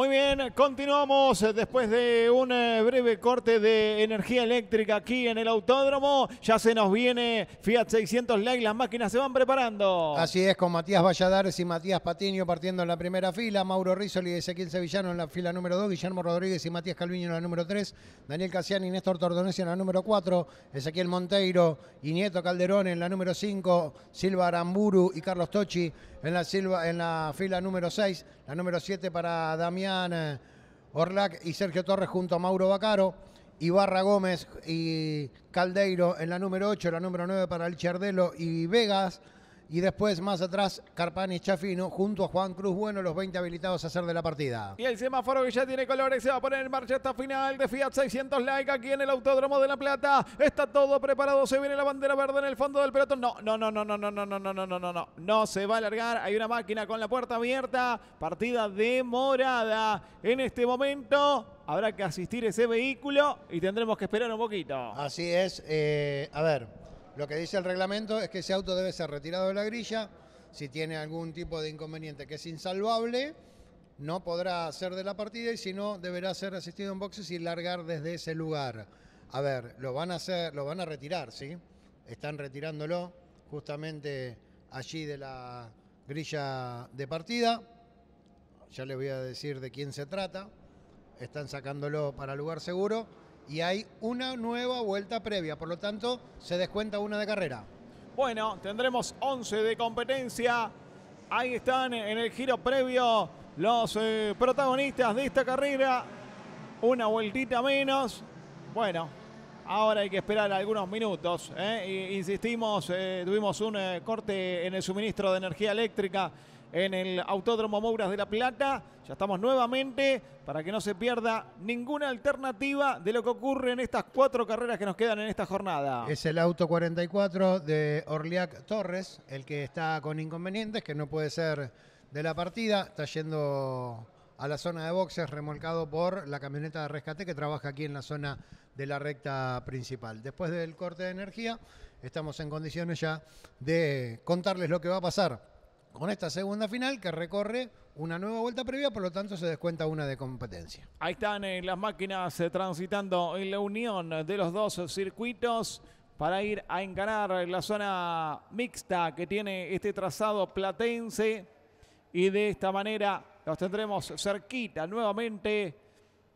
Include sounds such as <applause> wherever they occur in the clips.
Muy bien, continuamos eh, después de un eh, breve corte de energía eléctrica aquí en el autódromo. Ya se nos viene Fiat 600 Light, las máquinas se van preparando. Así es, con Matías Valladares y Matías Patiño partiendo en la primera fila, Mauro Rizzoli y Ezequiel Sevillano en la fila número 2, Guillermo Rodríguez y Matías Calviño en la número 3, Daniel Casiani y Néstor Tordonesi en la número 4, Ezequiel Monteiro y Nieto Calderón en la número 5, Silva Aramburu y Carlos Tochi en la, silva, en la fila número 6, la número 7 para Damián eh, Orlac y Sergio Torres junto a Mauro Bacaro. Ibarra Gómez y Caldeiro en la número 8, la número 9 para El Chardelo y Vegas y después más atrás Carpani Chafino junto a Juan Cruz Bueno, los 20 habilitados a hacer de la partida. Y el semáforo que ya tiene colores se va a poner en marcha esta final de Fiat 600 Like aquí en el Autódromo de La Plata. Está todo preparado, se viene la bandera verde en el fondo del pelotón. No, no, no, no, no, no, no, no, no, no, no, no, no, no se va a alargar. Hay una máquina con la puerta abierta, partida demorada en este momento. Habrá que asistir ese vehículo y tendremos que esperar un poquito. Así es. Eh, a ver, lo que dice el reglamento es que ese auto debe ser retirado de la grilla, si tiene algún tipo de inconveniente que es insalvable, no podrá ser de la partida y si no, deberá ser asistido en boxes y largar desde ese lugar. A ver, lo van a hacer, lo van a retirar, ¿sí? Están retirándolo justamente allí de la grilla de partida. Ya les voy a decir de quién se trata. Están sacándolo para lugar seguro y hay una nueva vuelta previa, por lo tanto se descuenta una de carrera. Bueno, tendremos 11 de competencia. Ahí están en el giro previo los eh, protagonistas de esta carrera. Una vueltita menos. Bueno, ahora hay que esperar algunos minutos. Eh, insistimos, eh, tuvimos un corte en el suministro de energía eléctrica en el Autódromo Mouras de La Plata. Ya estamos nuevamente para que no se pierda ninguna alternativa de lo que ocurre en estas cuatro carreras que nos quedan en esta jornada. Es el auto 44 de Orliac Torres, el que está con inconvenientes, que no puede ser de la partida. Está yendo a la zona de boxes remolcado por la camioneta de rescate que trabaja aquí en la zona de la recta principal. Después del corte de energía, estamos en condiciones ya de contarles lo que va a pasar con esta segunda final que recorre una nueva vuelta previa, por lo tanto se descuenta una de competencia. Ahí están eh, las máquinas eh, transitando en la unión de los dos circuitos para ir a encarar la zona mixta que tiene este trazado platense y de esta manera los tendremos cerquita nuevamente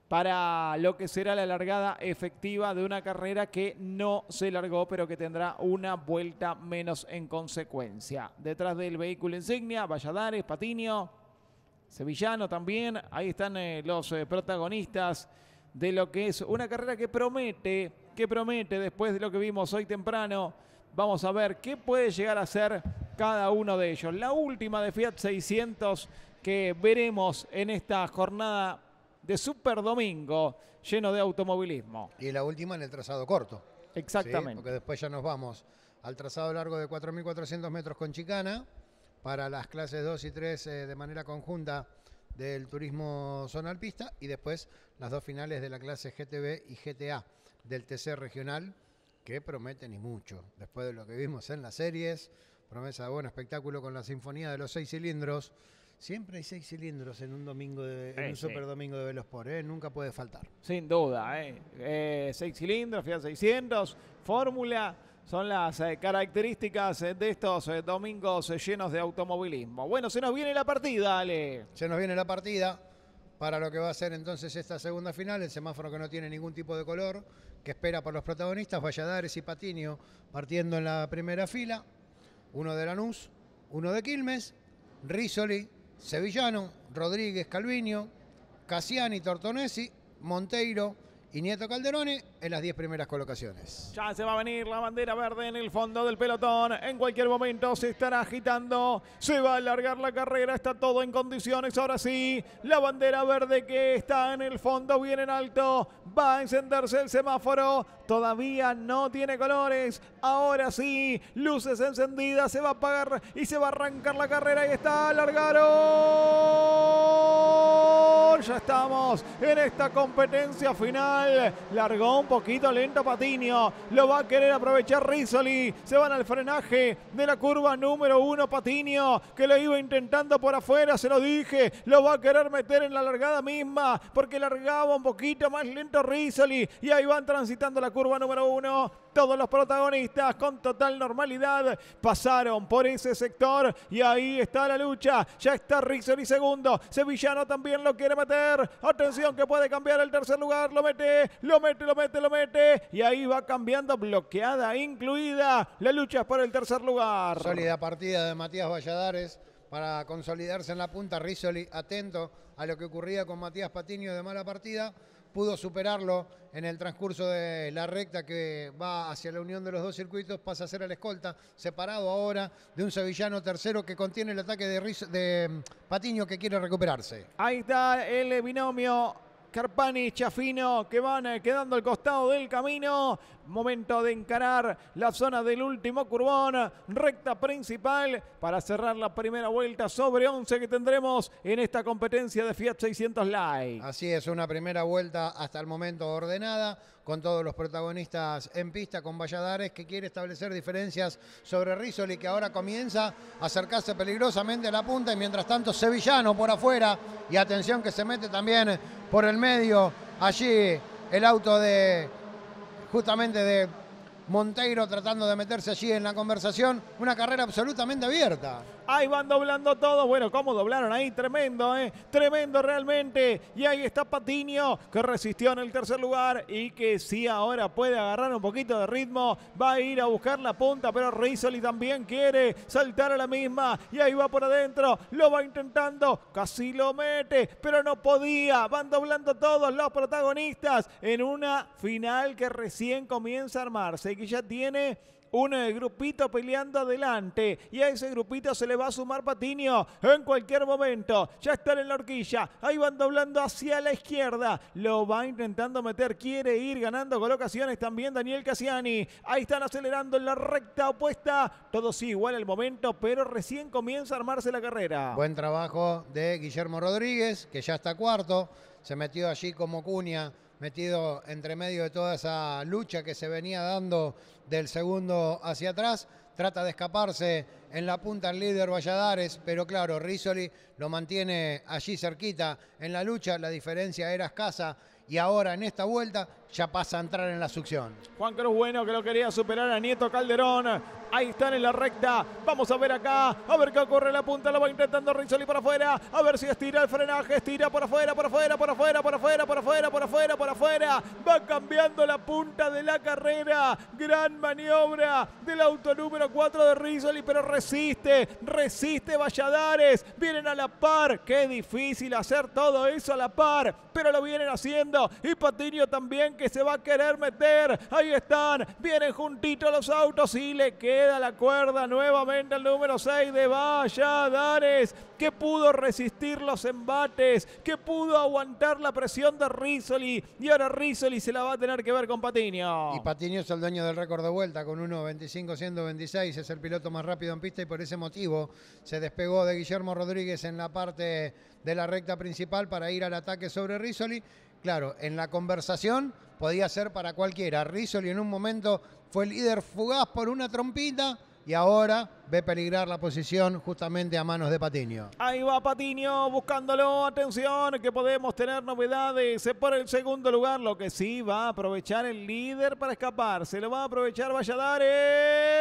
para lo que será la largada efectiva de una carrera que no se largó, pero que tendrá una vuelta menos en consecuencia. Detrás del vehículo insignia, Valladares, Patiño, Sevillano también, ahí están eh, los eh, protagonistas de lo que es una carrera que promete, que promete después de lo que vimos hoy temprano. Vamos a ver qué puede llegar a ser cada uno de ellos. La última de Fiat 600 que veremos en esta jornada de Super Domingo, lleno de automovilismo. Y la última en el trazado corto. Exactamente. Porque después ya nos vamos al trazado largo de 4.400 metros con chicana para las clases 2 y 3 eh, de manera conjunta del turismo zona alpista y después las dos finales de la clase GTB y GTA del TC regional que prometen y mucho. Después de lo que vimos en las series, promesa de buen espectáculo con la Sinfonía de los Seis Cilindros, Siempre hay seis cilindros en un domingo de, en un super domingo de Velospor, ¿eh? nunca puede faltar. Sin duda, ¿eh? eh seis cilindros, Fiat 600, Fórmula, son las eh, características de estos domingos llenos de automovilismo. Bueno, se nos viene la partida, Ale. Se nos viene la partida para lo que va a ser entonces esta segunda final, el semáforo que no tiene ningún tipo de color, que espera por los protagonistas, Valladares y Patinio partiendo en la primera fila, uno de Lanús, uno de Quilmes, Risoli, Sevillano, Rodríguez Calviño, Cassiani Tortonesi, Monteiro y Nieto Calderone en las 10 primeras colocaciones. Ya se va a venir la bandera verde en el fondo del pelotón. En cualquier momento se estará agitando. Se va a alargar la carrera. Está todo en condiciones. Ahora sí, la bandera verde que está en el fondo viene en alto. Va a encenderse el semáforo. Todavía no tiene colores. Ahora sí, luces encendidas. Se va a apagar y se va a arrancar la carrera. ahí está, alargaron. Ya estamos en esta competencia final. Largón poquito lento Patiño. Lo va a querer aprovechar Rizzoli. Se van al frenaje de la curva número uno Patiño. Que lo iba intentando por afuera, se lo dije. Lo va a querer meter en la largada misma. Porque largaba un poquito más lento Rizzoli. Y ahí van transitando la curva número uno. Todos los protagonistas con total normalidad pasaron por ese sector y ahí está la lucha. Ya está Rizzoli segundo. Sevillano también lo quiere meter. Atención que puede cambiar el tercer lugar. Lo mete, lo mete, lo mete, lo mete. Y ahí va cambiando, bloqueada incluida. La lucha es por el tercer lugar. Sólida partida de Matías Valladares para consolidarse en la punta. Rizzoli atento a lo que ocurría con Matías Patiño de mala partida pudo superarlo en el transcurso de la recta que va hacia la unión de los dos circuitos, pasa a ser el escolta, separado ahora de un sevillano tercero que contiene el ataque de, de mm, Patiño que quiere recuperarse. Ahí está el binomio Carpani, Chafino, que van eh, quedando al costado del camino. Momento de encarar la zona del último curbón, recta principal para cerrar la primera vuelta sobre 11 que tendremos en esta competencia de Fiat 600 Live. Así es, una primera vuelta hasta el momento ordenada con todos los protagonistas en pista, con Valladares que quiere establecer diferencias sobre Risoli, que ahora comienza a acercarse peligrosamente a la punta y mientras tanto Sevillano por afuera y atención que se mete también por el medio allí el auto de justamente de Monteiro tratando de meterse allí en la conversación, una carrera absolutamente abierta. Ahí van doblando todos, Bueno, cómo doblaron ahí. Tremendo, ¿eh? Tremendo realmente. Y ahí está Patiño que resistió en el tercer lugar y que sí ahora puede agarrar un poquito de ritmo. Va a ir a buscar la punta, pero Rizzoli también quiere saltar a la misma. Y ahí va por adentro. Lo va intentando. Casi lo mete, pero no podía. Van doblando todos los protagonistas en una final que recién comienza a armarse y que ya tiene un grupito peleando adelante y a ese grupito se le va a sumar Patiño en cualquier momento. Ya están en la horquilla, ahí van doblando hacia la izquierda, lo va intentando meter, quiere ir ganando colocaciones también Daniel Cassiani. Ahí están acelerando en la recta opuesta, todo sí igual el momento, pero recién comienza a armarse la carrera. Buen trabajo de Guillermo Rodríguez, que ya está cuarto, se metió allí como cuña metido entre medio de toda esa lucha que se venía dando del segundo hacia atrás. Trata de escaparse en la punta el líder Valladares, pero claro, Risoli lo mantiene allí cerquita en la lucha. La diferencia era escasa y ahora en esta vuelta ya pasa a entrar en la succión. Juan Cruz Bueno que lo quería superar a Nieto Calderón. Ahí están en la recta. Vamos a ver acá. A ver qué ocurre la punta. Lo va intentando Rizzoli para afuera. A ver si estira el frenaje. Estira por afuera, por afuera, por afuera, por afuera, por afuera, por afuera, por afuera. Va cambiando la punta de la carrera. Gran maniobra del auto número 4 de Rizzoli. Pero resiste, resiste Valladares. Vienen a la par. Qué difícil hacer todo eso a la par. Pero lo vienen haciendo. Y Patiño también se va a querer meter. Ahí están, vienen juntitos los autos y le queda la cuerda nuevamente al número 6 de Valladares, que pudo resistir los embates, que pudo aguantar la presión de Rizzoli. Y ahora Rizzoli se la va a tener que ver con Patiño. Y Patiño es el dueño del récord de vuelta con 1.25-126. Es el piloto más rápido en pista y por ese motivo se despegó de Guillermo Rodríguez en la parte de la recta principal para ir al ataque sobre Rizzoli Claro, en la conversación podía ser para cualquiera. Rizzoli en un momento fue líder fugaz por una trompita y ahora ve peligrar la posición justamente a manos de Patiño. Ahí va Patiño buscándolo, atención que podemos tener novedades por el segundo lugar, lo que sí va a aprovechar el líder para escapar, se lo va a aprovechar dar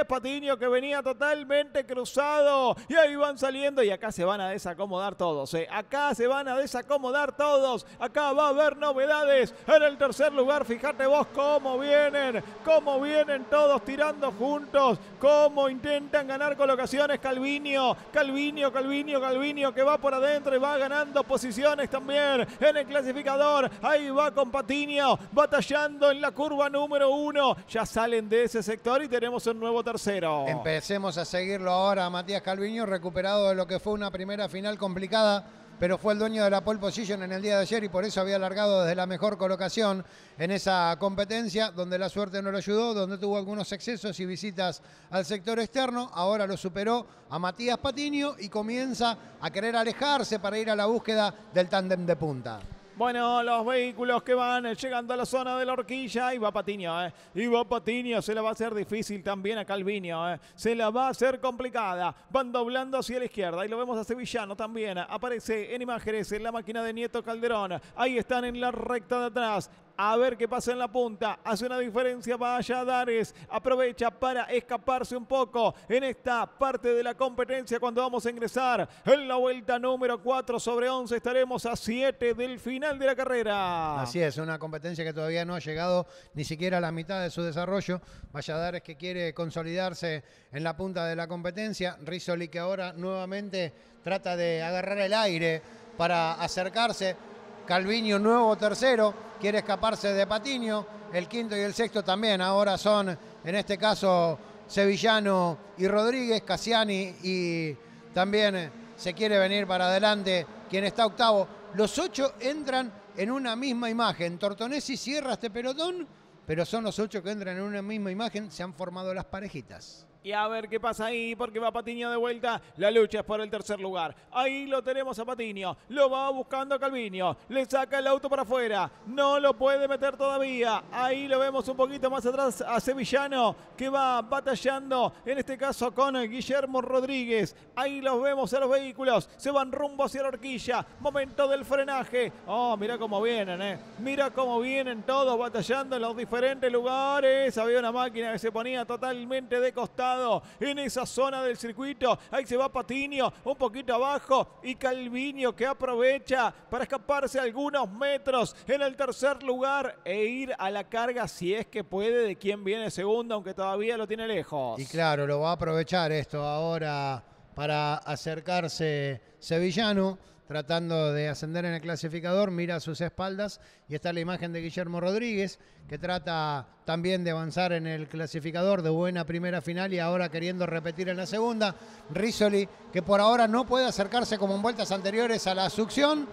Patiño que venía totalmente cruzado y ahí van saliendo y acá se van a desacomodar todos, eh. acá se van a desacomodar todos, acá va a haber novedades en el tercer lugar, fíjate vos cómo vienen, cómo vienen todos tirando juntos, cómo intentan ganar colocaciones, Calviño, Calviño Calvinio. Calvinio, que va por adentro y va ganando posiciones también en el clasificador. Ahí va con Patiño, batallando en la curva número uno. Ya salen de ese sector y tenemos un nuevo tercero. Empecemos a seguirlo ahora. Matías Calviño recuperado de lo que fue una primera final complicada pero fue el dueño de la pole position en el día de ayer y por eso había alargado desde la mejor colocación en esa competencia, donde la suerte no lo ayudó, donde tuvo algunos excesos y visitas al sector externo. Ahora lo superó a Matías Patiño y comienza a querer alejarse para ir a la búsqueda del tándem de punta. Bueno, los vehículos que van eh, llegando a la zona de la horquilla. Y va Patiño, ¿eh? Y va Se la va a hacer difícil también a Calviño, ¿eh? Se la va a hacer complicada. Van doblando hacia la izquierda. Y lo vemos a Sevillano también. Aparece en imágenes en la máquina de Nieto Calderón. Ahí están en la recta de atrás. A ver qué pasa en la punta. Hace una diferencia Valladares. Aprovecha para escaparse un poco en esta parte de la competencia cuando vamos a ingresar en la vuelta número 4 sobre 11. Estaremos a 7 del final de la carrera. Así es, una competencia que todavía no ha llegado ni siquiera a la mitad de su desarrollo. Valladares que quiere consolidarse en la punta de la competencia. Rizzoli que ahora nuevamente trata de agarrar el aire para acercarse Calviño nuevo tercero, quiere escaparse de Patiño, el quinto y el sexto también, ahora son en este caso Sevillano y Rodríguez, Cassiani. y también se quiere venir para adelante quien está octavo. Los ocho entran en una misma imagen, Tortonesi cierra este pelotón, pero son los ocho que entran en una misma imagen, se han formado las parejitas. Y a ver qué pasa ahí, porque va Patiño de vuelta. La lucha es por el tercer lugar. Ahí lo tenemos a Patiño. Lo va buscando a Calviño. Le saca el auto para afuera. No lo puede meter todavía. Ahí lo vemos un poquito más atrás a Sevillano, que va batallando, en este caso con Guillermo Rodríguez. Ahí los vemos a los vehículos. Se van rumbo hacia la horquilla. Momento del frenaje. Oh, mira cómo vienen, eh. Mira cómo vienen todos batallando en los diferentes lugares. Había una máquina que se ponía totalmente de costado en esa zona del circuito. Ahí se va Patiño, un poquito abajo. Y Calviño que aprovecha para escaparse algunos metros en el tercer lugar e ir a la carga si es que puede de quien viene segundo, aunque todavía lo tiene lejos. Y claro, lo va a aprovechar esto ahora para acercarse Sevillano tratando de ascender en el clasificador, mira a sus espaldas y está la imagen de Guillermo Rodríguez, que trata también de avanzar en el clasificador de buena primera final y ahora queriendo repetir en la segunda. Risoli que por ahora no puede acercarse como en vueltas anteriores a la succión.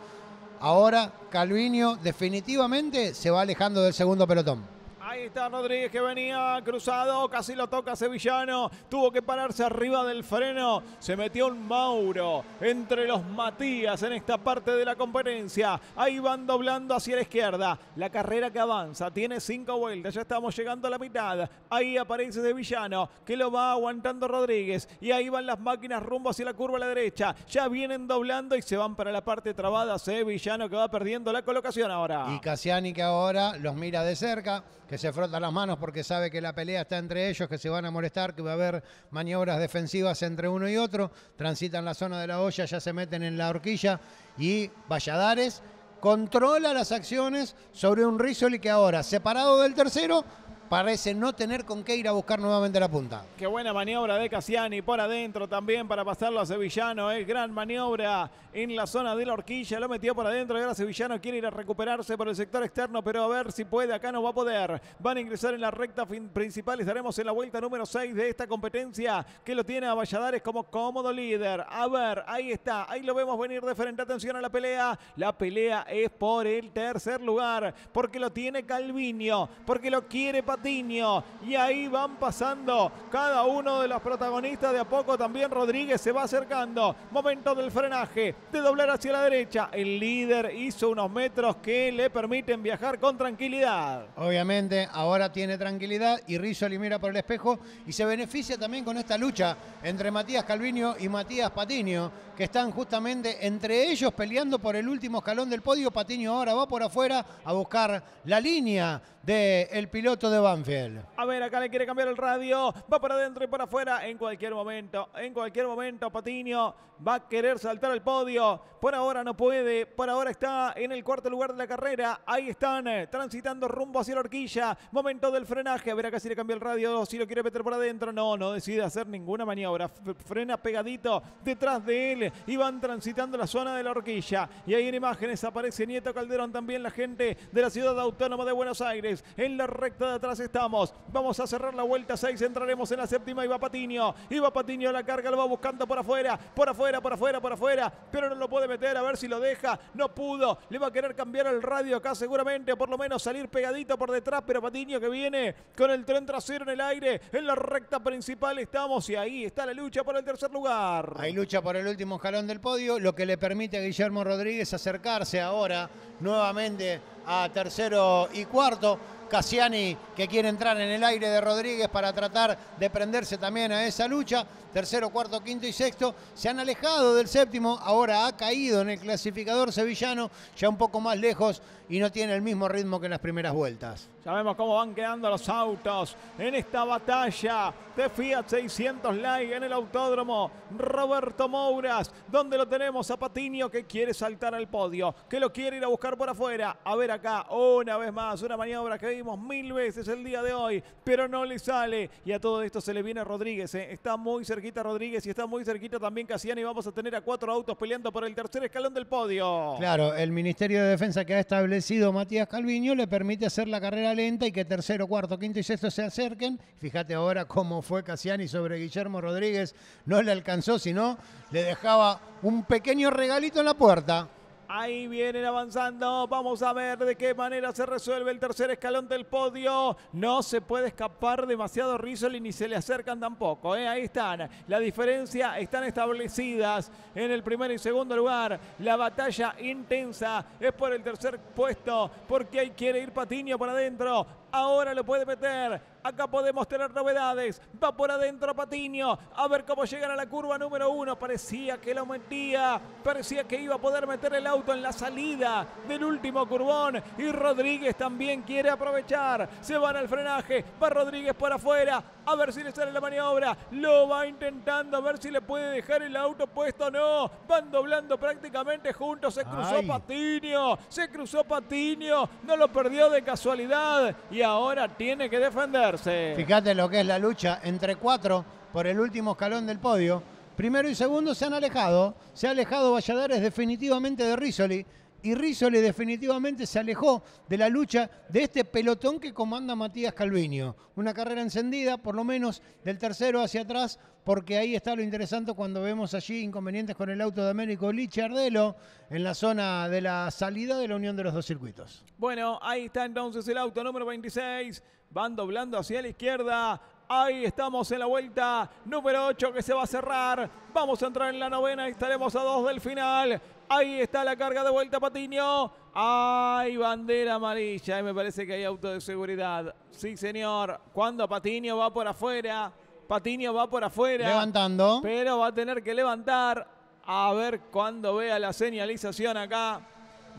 Ahora Calvinio definitivamente se va alejando del segundo pelotón. Ahí está Rodríguez que venía cruzado, casi lo toca Sevillano, tuvo que pararse arriba del freno, se metió un Mauro entre los Matías en esta parte de la competencia. ahí van doblando hacia la izquierda, la carrera que avanza, tiene cinco vueltas, ya estamos llegando a la mitad, ahí aparece Sevillano que lo va aguantando Rodríguez y ahí van las máquinas rumbo hacia la curva a la derecha, ya vienen doblando y se van para la parte trabada, Sevillano que va perdiendo la colocación ahora. Y Casiani que ahora los mira de cerca, que se frota las manos porque sabe que la pelea está entre ellos, que se van a molestar, que va a haber maniobras defensivas entre uno y otro. Transitan la zona de la olla, ya se meten en la horquilla y Valladares controla las acciones sobre un y que ahora, separado del tercero, parece no tener con qué ir a buscar nuevamente la punta. Qué buena maniobra de Casiani por adentro también para pasarlo a Sevillano. Es ¿eh? gran maniobra en la zona de la horquilla. Lo metió por adentro y ahora Sevillano quiere ir a recuperarse por el sector externo, pero a ver si puede. Acá no va a poder. Van a ingresar en la recta principal. Estaremos en la vuelta número 6 de esta competencia que lo tiene a Valladares como cómodo líder. A ver, ahí está. Ahí lo vemos venir de frente. Atención a la pelea. La pelea es por el tercer lugar porque lo tiene Calviño, porque lo quiere Patricio. Patiño. Y ahí van pasando cada uno de los protagonistas. De a poco también Rodríguez se va acercando. Momento del frenaje, de doblar hacia la derecha. El líder hizo unos metros que le permiten viajar con tranquilidad. Obviamente, ahora tiene tranquilidad y le mira por el espejo y se beneficia también con esta lucha entre Matías Calviño y Matías Patiño, que están justamente entre ellos peleando por el último escalón del podio. Patiño ahora va por afuera a buscar la línea del piloto de Banfield. A ver, acá le quiere cambiar el radio. Va para adentro y para afuera. En cualquier momento, en cualquier momento, Patiño va a querer saltar al podio. Por ahora no puede. Por ahora está en el cuarto lugar de la carrera. Ahí están, eh, transitando rumbo hacia la horquilla. Momento del frenaje. A ver, acá si le cambia el radio. Si lo quiere meter por adentro. No, no decide hacer ninguna maniobra. Frena pegadito detrás de él. Y van transitando la zona de la horquilla. Y ahí en imágenes aparece Nieto Calderón. También la gente de la ciudad autónoma de Buenos Aires. En la recta de atrás estamos. Vamos a cerrar la vuelta 6. Entraremos en la séptima. Iba Patiño. Iba Patiño la carga. Lo va buscando por afuera. Por afuera, por afuera, por afuera. Pero no lo puede meter. A ver si lo deja. No pudo. Le va a querer cambiar el radio acá seguramente. O por lo menos salir pegadito por detrás. Pero Patiño que viene con el tren trasero en el aire. En la recta principal estamos. Y ahí está la lucha por el tercer lugar. Hay lucha por el último jalón del podio. Lo que le permite a Guillermo Rodríguez acercarse ahora nuevamente a tercero y cuarto. Casiani que quiere entrar en el aire de Rodríguez para tratar de prenderse también a esa lucha. Tercero, cuarto, quinto y sexto se han alejado del séptimo. Ahora ha caído en el clasificador sevillano, ya un poco más lejos y no tiene el mismo ritmo que en las primeras vueltas. Ya vemos cómo van quedando los autos en esta batalla de Fiat 600 Live en el autódromo Roberto Mouras, donde lo tenemos a Patiño que quiere saltar al podio, que lo quiere ir a buscar por afuera. A ver acá, una vez más, una maniobra que vimos mil veces el día de hoy, pero no le sale. Y a todo esto se le viene Rodríguez, ¿eh? está muy cerquita Rodríguez y está muy cerquita también Casiani. Vamos a tener a cuatro autos peleando por el tercer escalón del podio. Claro, el Ministerio de Defensa que ha establecido sido Matías Calviño le permite hacer la carrera lenta y que tercero, cuarto, quinto y sexto se acerquen. Fíjate ahora cómo fue Casiani sobre Guillermo Rodríguez. No le alcanzó, sino le dejaba un pequeño regalito en la puerta. Ahí vienen avanzando. Vamos a ver de qué manera se resuelve el tercer escalón del podio. No se puede escapar demasiado Rizzoli ni se le acercan tampoco. ¿eh? Ahí están. La diferencia están establecidas en el primer y segundo lugar. La batalla intensa es por el tercer puesto porque ahí quiere ir Patiño para adentro. Ahora lo puede meter. Acá podemos tener novedades. Va por adentro Patiño. A ver cómo llegan a la curva número uno. Parecía que lo metía. Parecía que iba a poder meter el auto en la salida del último curbón. Y Rodríguez también quiere aprovechar. Se van al frenaje. Va Rodríguez por afuera a ver si le sale la maniobra, lo va intentando, a ver si le puede dejar el auto puesto, no, van doblando prácticamente juntos, se cruzó Patiño, se cruzó Patiño, no lo perdió de casualidad y ahora tiene que defenderse. Fíjate lo que es la lucha entre cuatro por el último escalón del podio. Primero y segundo se han alejado, se ha alejado Valladares definitivamente de Risoli y le definitivamente se alejó de la lucha de este pelotón que comanda Matías Calviño. Una carrera encendida, por lo menos del tercero hacia atrás, porque ahí está lo interesante cuando vemos allí inconvenientes con el auto de Américo Lichardelo en la zona de la salida de la unión de los dos circuitos. Bueno, ahí está entonces el auto número 26. Van doblando hacia la izquierda. Ahí estamos en la vuelta número 8 que se va a cerrar. Vamos a entrar en la novena y estaremos a dos del final. Ahí está la carga de vuelta, Patiño. ¡Ay, bandera amarilla y me parece que hay auto de seguridad. Sí, señor. Cuando Patiño va por afuera, Patiño va por afuera. Levantando. Pero va a tener que levantar. A ver cuando vea la señalización acá.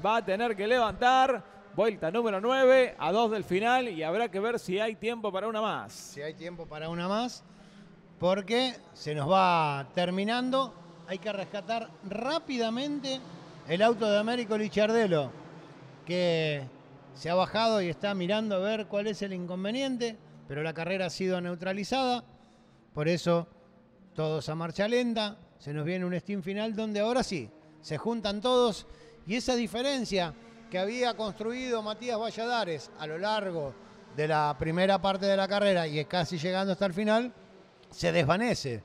Va a tener que levantar. Vuelta número 9 a 2 del final y habrá que ver si hay tiempo para una más. Si hay tiempo para una más, porque se nos va terminando hay que rescatar rápidamente el auto de Américo Lichardelo, que se ha bajado y está mirando a ver cuál es el inconveniente, pero la carrera ha sido neutralizada, por eso todos a marcha lenta, se nos viene un steam final donde ahora sí, se juntan todos y esa diferencia que había construido Matías Valladares a lo largo de la primera parte de la carrera y es casi llegando hasta el final, se desvanece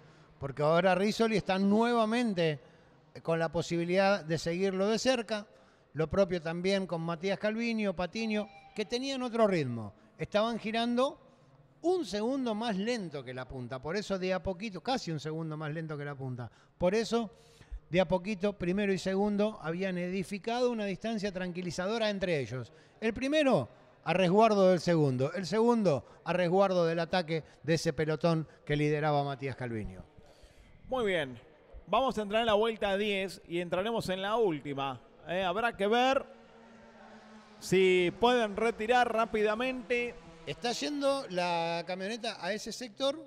porque ahora Rizzoli está nuevamente eh, con la posibilidad de seguirlo de cerca. Lo propio también con Matías Calviño, Patiño, que tenían otro ritmo. Estaban girando un segundo más lento que la punta. Por eso de a poquito, casi un segundo más lento que la punta. Por eso de a poquito, primero y segundo, habían edificado una distancia tranquilizadora entre ellos. El primero a resguardo del segundo. El segundo a resguardo del ataque de ese pelotón que lideraba Matías Calviño. Muy bien. Vamos a entrar en la vuelta 10 y entraremos en la última. ¿eh? habrá que ver si pueden retirar rápidamente. Está yendo la camioneta a ese sector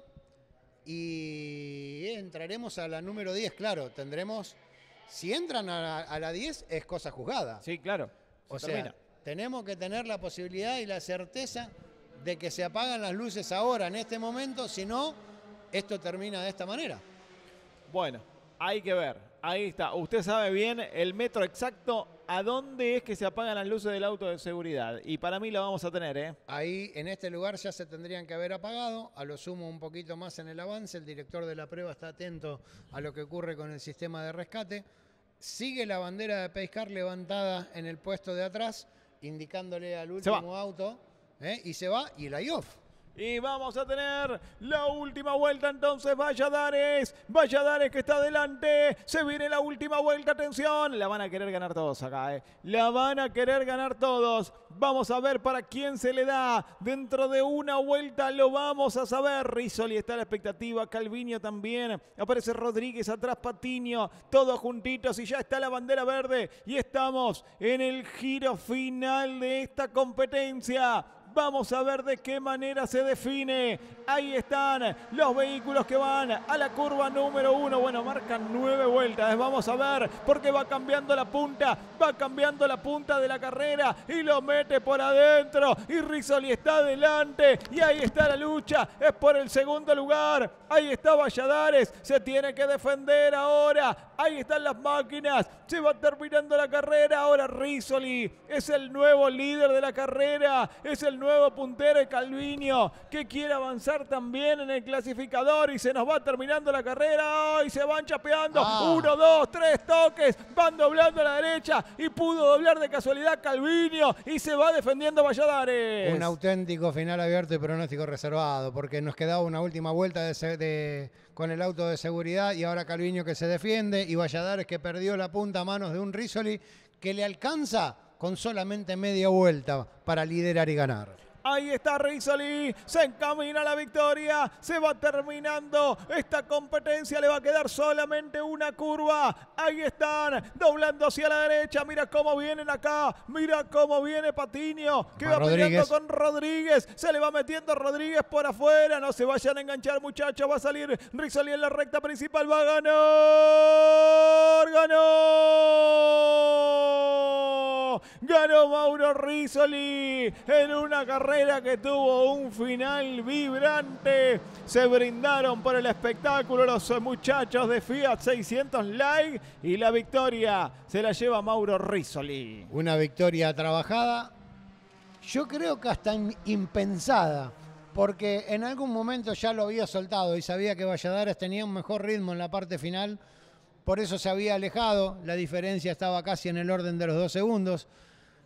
y entraremos a la número 10, claro. Tendremos, si entran a la, 10 es cosa juzgada. Sí, claro. o sea, tenemos que tener la posibilidad y la certeza de que se apagan las luces ahora, en este momento, si no, esto termina de esta manera. Bueno, hay que ver. Ahí está. Usted sabe bien el metro exacto a dónde es que se apagan las luces del auto de seguridad. Y para mí lo vamos a tener, ¿eh? Ahí, en este lugar, ya se tendrían que haber apagado. A lo sumo un poquito más en el avance. El director de la prueba está atento a lo que ocurre con el sistema de rescate. Sigue la bandera de Pescar levantada en el puesto de atrás, indicándole al último auto. ¿eh? Y se va y el eye-off. Y vamos a tener la última vuelta entonces Valladares. Dares que está adelante. Se viene la última vuelta. Atención. La van a querer ganar todos acá. Eh. La van a querer ganar todos. Vamos a ver para quién se le da. Dentro de una vuelta lo vamos a saber. Rizzoli está la expectativa. Calviño también. Aparece Rodríguez atrás. Patiño. Todos juntitos. Y ya está la bandera verde. Y estamos en el giro final de esta competencia. Vamos a ver de qué manera se define. Ahí están los vehículos que van a la curva número uno. Bueno, marcan nueve vueltas. Vamos a ver porque va cambiando la punta. Va cambiando la punta de la carrera y lo mete por adentro. Y Rizzoli está adelante. Y ahí está la lucha. Es por el segundo lugar. Ahí está Valladares. Se tiene que defender ahora. Ahí están las máquinas. Se va terminando la carrera. Ahora Rizzoli es el nuevo líder de la carrera. Es el nuevo puntero Calviño, que quiere avanzar también en el clasificador y se nos va terminando la carrera. y Se van chapeando. Ah. Uno, dos, tres toques. Van doblando a la derecha y pudo doblar de casualidad Calviño y se va defendiendo Valladares. Un auténtico final abierto y pronóstico reservado, porque nos quedaba una última vuelta de, con el auto de seguridad y ahora Calviño que se defiende y Valladares que perdió la punta a manos de un Risoli que le alcanza con solamente media vuelta para liderar y ganar. Ahí está Rizzoli, se encamina la victoria, se va terminando esta competencia, le va a quedar solamente una curva. Ahí están, doblando hacia la derecha, mira cómo vienen acá, mira cómo viene Patiño, que va peleando con Rodríguez, se le va metiendo Rodríguez por afuera, no se vayan a enganchar muchachos, va a salir Rizoli en la recta principal, va a ganar, ganó ganó, Mauro Rizzoli en una carrera que tuvo un final vibrante. Se brindaron por el espectáculo los muchachos de Fiat 600 Live y la victoria se la lleva Mauro Rizzoli. Una victoria trabajada, yo creo que hasta impensada porque en algún momento ya lo había soltado y sabía que Valladares tenía un mejor ritmo en la parte final por eso se había alejado, la diferencia estaba casi en el orden de los dos segundos.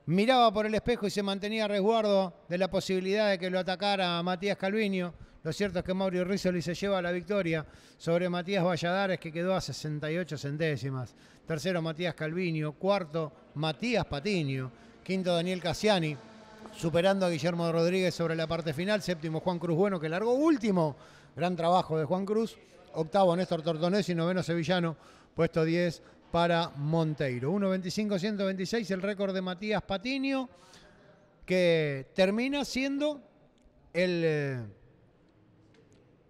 Miraba por el espejo y se mantenía a resguardo de la posibilidad de que lo atacara Matías Calviño. Lo cierto es que Mauricio Rizzoli se lleva la victoria sobre Matías Valladares, que quedó a 68 centésimas. Tercero, Matías Calviño. Cuarto, Matías Patiño. Quinto, Daniel Cassiani, superando a Guillermo Rodríguez sobre la parte final. Séptimo, Juan Cruz Bueno, que largó último. Gran trabajo de Juan Cruz. Octavo, Néstor y Noveno, Sevillano puesto 10 para Monteiro. 1.25-126, el récord de Matías Patiño, que termina siendo el eh,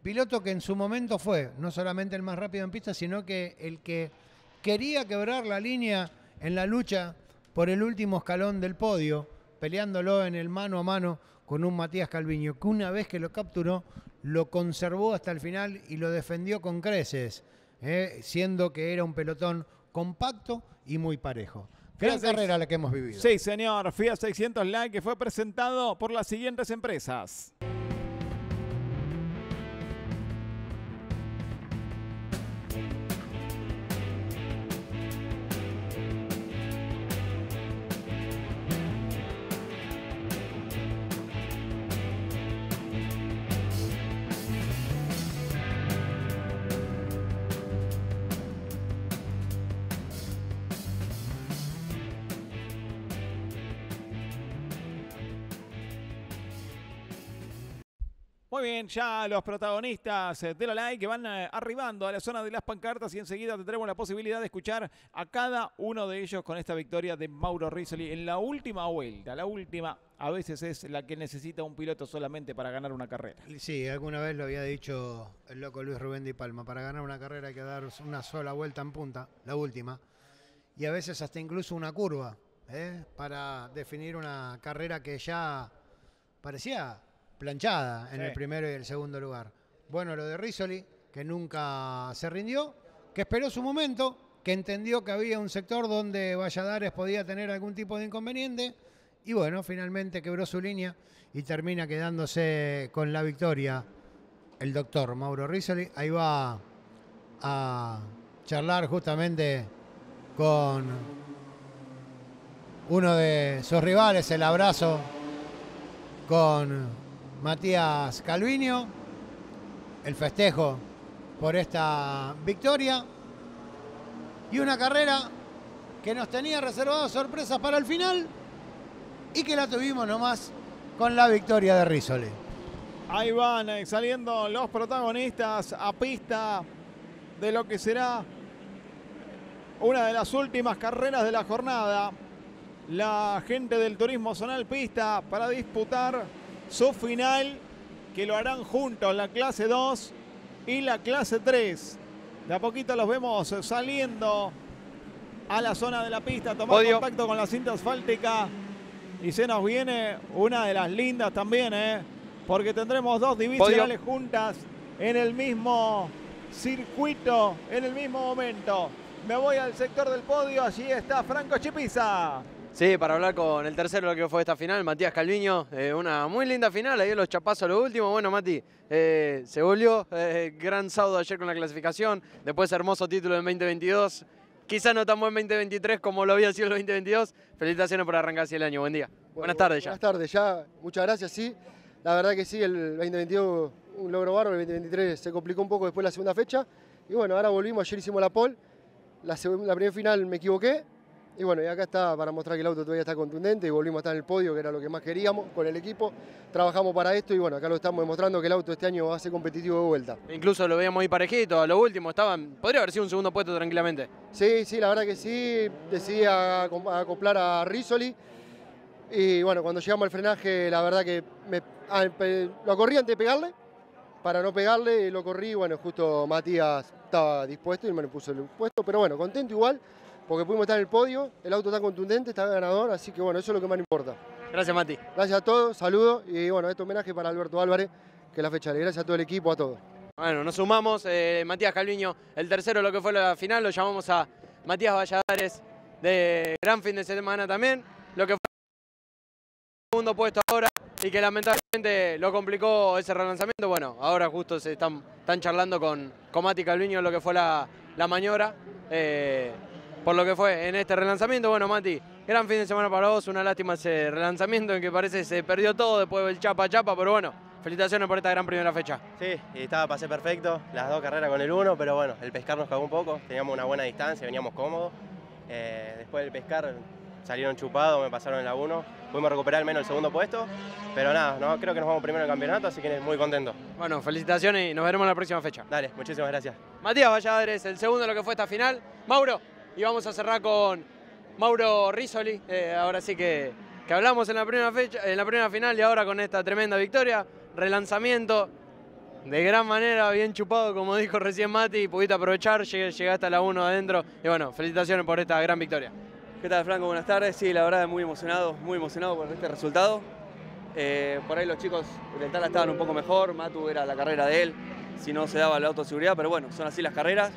piloto que en su momento fue no solamente el más rápido en pista, sino que el que quería quebrar la línea en la lucha por el último escalón del podio, peleándolo en el mano a mano con un Matías Calviño, que una vez que lo capturó, lo conservó hasta el final y lo defendió con creces. ¿eh? siendo que era un pelotón compacto y muy parejo. Gran carrera la que hemos vivido. Sí, señor. Fiat 600 likes que fue presentado por las siguientes empresas. Muy bien, ya los protagonistas eh, de la live que van eh, arribando a la zona de las pancartas y enseguida tendremos la posibilidad de escuchar a cada uno de ellos con esta victoria de Mauro Rizzoli en la última vuelta, la última a veces es la que necesita un piloto solamente para ganar una carrera. Sí, alguna vez lo había dicho el loco Luis Rubén Di Palma, para ganar una carrera hay que dar una sola vuelta en punta, la última, y a veces hasta incluso una curva, ¿eh? para definir una carrera que ya parecía planchada en el primero y el segundo lugar. Bueno, lo de Risoli, que nunca se rindió, que esperó su momento, que entendió que había un sector donde Valladares podía tener algún tipo de inconveniente y bueno, finalmente quebró su línea y termina quedándose con la victoria el doctor Mauro Risoli. Ahí va a charlar justamente con uno de sus rivales, el abrazo con Matías Calviño, el festejo por esta victoria y una carrera que nos tenía reservado sorpresas para el final y que la tuvimos nomás con la victoria de Rizoli. Ahí van eh, saliendo los protagonistas a pista de lo que será una de las últimas carreras de la jornada. La gente del turismo zonal pista para disputar su final, que lo harán juntos la clase 2 y la clase 3. De a poquito los vemos saliendo a la zona de la pista, tomando contacto con la cinta asfáltica. Y se nos viene una de las lindas también, ¿eh? porque tendremos dos divisionales juntas en el mismo circuito, en el mismo momento. Me voy al sector del podio, allí está Franco Chipiza. Sí, para hablar con el tercero que fue esta final, Matías Calviño, eh, una muy linda final, ahí los chapazos lo último, bueno Mati, eh, se volvió, <laughs> eh, gran sábado ayer con la clasificación, después hermoso título en 2022, quizás no tan buen 2023 como lo había sido el 2022, felicitaciones por arrancar así el año, buen día. buenas tardes ya. Buenas tardes ya, muchas gracias, sí, la verdad que sí, el 2022 un logro bárbaro, el 2023 se complicó un poco después de la segunda fecha, y bueno, ahora volvimos, ayer hicimos la pol, la primera final me equivoqué, y bueno, y acá está para mostrar que el auto todavía está contundente y volvimos a estar en el podio, que era lo que más queríamos con el equipo. Trabajamos para esto y bueno, acá lo estamos demostrando que el auto este año hace competitivo de vuelta. Incluso lo veíamos ahí parejito, a lo último estaban, podría haber sido un segundo puesto tranquilamente. Sí, sí, la verdad que sí, decidí acoplar a Risoli. Y bueno, cuando llegamos al frenaje, la verdad que me, ah, lo corrí antes de pegarle, para no pegarle, lo corrí, bueno, justo Matías estaba dispuesto y me lo puso el puesto, pero bueno, contento igual porque pudimos estar en el podio, el auto está contundente, está ganador, así que bueno, eso es lo que más importa. Gracias, Mati. Gracias a todos, saludos y bueno, este homenaje para Alberto Álvarez, que la fecha gracias a todo el equipo, a todos. Bueno, nos sumamos, eh, Matías Calviño, el tercero lo que fue la final, lo llamamos a Matías Valladares de gran fin de semana también, lo que fue el segundo puesto ahora y que lamentablemente lo complicó ese relanzamiento. Bueno, ahora justo se están, están charlando con, Mati Calviño lo que fue la, la maniobra. Eh, por lo que fue en este relanzamiento. Bueno, Mati, gran fin de semana para vos, una lástima ese relanzamiento en que parece se perdió todo después del chapa chapa, pero bueno, felicitaciones por esta gran primera fecha. Sí, y estaba, pasé perfecto, las dos carreras con el uno, pero bueno, el pescar nos cagó un poco, teníamos una buena distancia, veníamos cómodos. Eh, después del pescar salieron chupados, me pasaron el la 1. Pudimos recuperar al menos el segundo puesto, pero nada, no, creo que nos vamos primero en el campeonato, así que muy contento. Bueno, felicitaciones y nos veremos en la próxima fecha. Dale, muchísimas gracias. Matías Valladares, el segundo de lo que fue esta final. Mauro, y vamos a cerrar con Mauro Rizzoli. Eh, ahora sí que, que, hablamos en la primera fecha, en la primera final y ahora con esta tremenda victoria, relanzamiento de gran manera, bien chupado como dijo recién Mati, pudiste aprovechar, llegaste a la 1 adentro y bueno, felicitaciones por esta gran victoria. ¿Qué tal Franco? Buenas tardes. Sí, la verdad muy emocionado, muy emocionado por este resultado. Eh, por ahí los chicos del Tala estaban un poco mejor, Matu era la carrera de él, si no se daba la autoseguridad, pero bueno, son así las carreras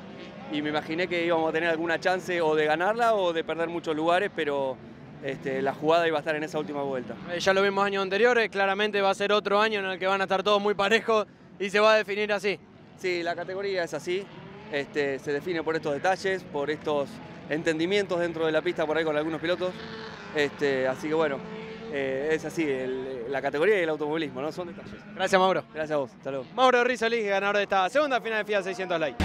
y me imaginé que íbamos a tener alguna chance o de ganarla o de perder muchos lugares, pero este, la jugada iba a estar en esa última vuelta. Eh, ya lo vimos años anteriores, claramente va a ser otro año en el que van a estar todos muy parejos y se va a definir así. Sí, la categoría es así, este, se define por estos detalles, por estos entendimientos dentro de la pista por ahí con algunos pilotos, este, así que bueno, eh, es así, la categoría y el automovilismo, ¿no? Son detalles. Gracias, Mauro. Gracias a vos. Hasta Mauro Rizolís, ganador de esta segunda final de FIA 600 Live.